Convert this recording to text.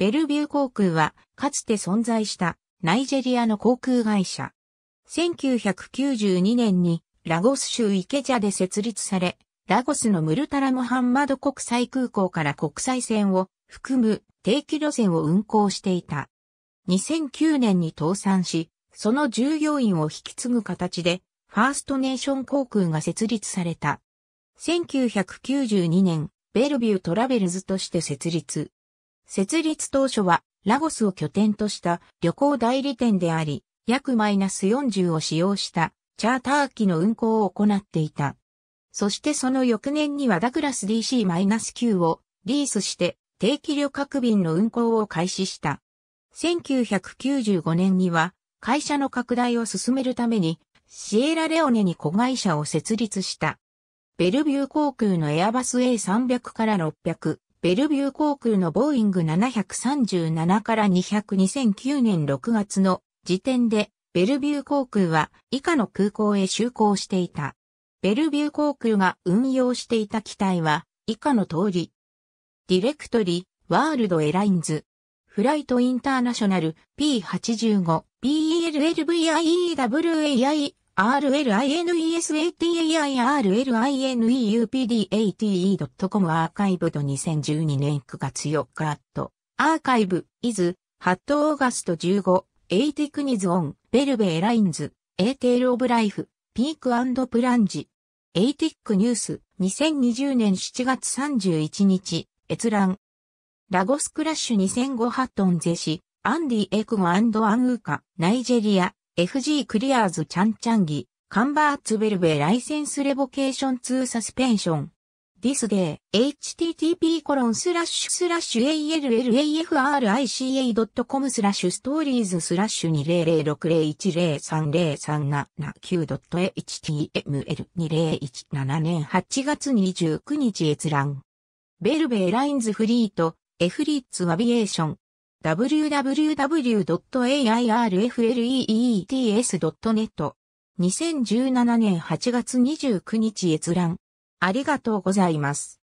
ベルビュー航空は、かつて存在したナイジェリアの航空会社。1992年にラゴス州イケジャで設立され、ラゴスのムルタラ・モハンマド国際空港から国際線を含む定期路線を運航していた。2009年に倒産し、その従業員を引き継ぐ形で、ファーストネーション航空が設立された。1992年、ベルビュートラベルズとして設立。設立当初は、ラゴスを拠点とした旅行代理店であり、約マイナス40を使用したチャーター機の運行を行っていた。そしてその翌年にはダクラス DC-9 をリースして定期旅客便の運行を開始した。1995年には会社の拡大を進めるためにシエラレオネに子会社を設立した。ベルビュー航空のエアバス A300 から600、ベルビュー航空のボーイング737から2002009年6月の時点で、ベルビュー航空は以下の空港へ就航していた。ベルビュー航空が運用していた機体は以下の通り。ディレクトリ、ワールドエラインズ、フライトインターナショナル P85、p l l v i e w a i rlinesataiRLINEUPDATE.com アーカイブド2012年9月4日アット。アーカイブ、イズ、ハットオーガスト15、エイティクニズオン、ベルベエラインズ、エーテールオブライフ、ピークプランジ。エイティックニュース、2020年7月31日、閲覧。ラゴスクラッシュ2005ハットンゼシ、アンディエクゴアンウーカ、ナイジェリア、FG クリアーズチャンチャンギ、カンバーツベルベライセンスレボケーションツーサスペンション。This day, http コロンスラッシュスラッシュ allafrica.com スラッシュストーリーズスラッシュ 200601030379.html2017 年8月29日閲覧。ベルベーラインズフリート、エフリッツアビエーション。www.airfleets.net 2017年8月29日閲覧。ありがとうございます。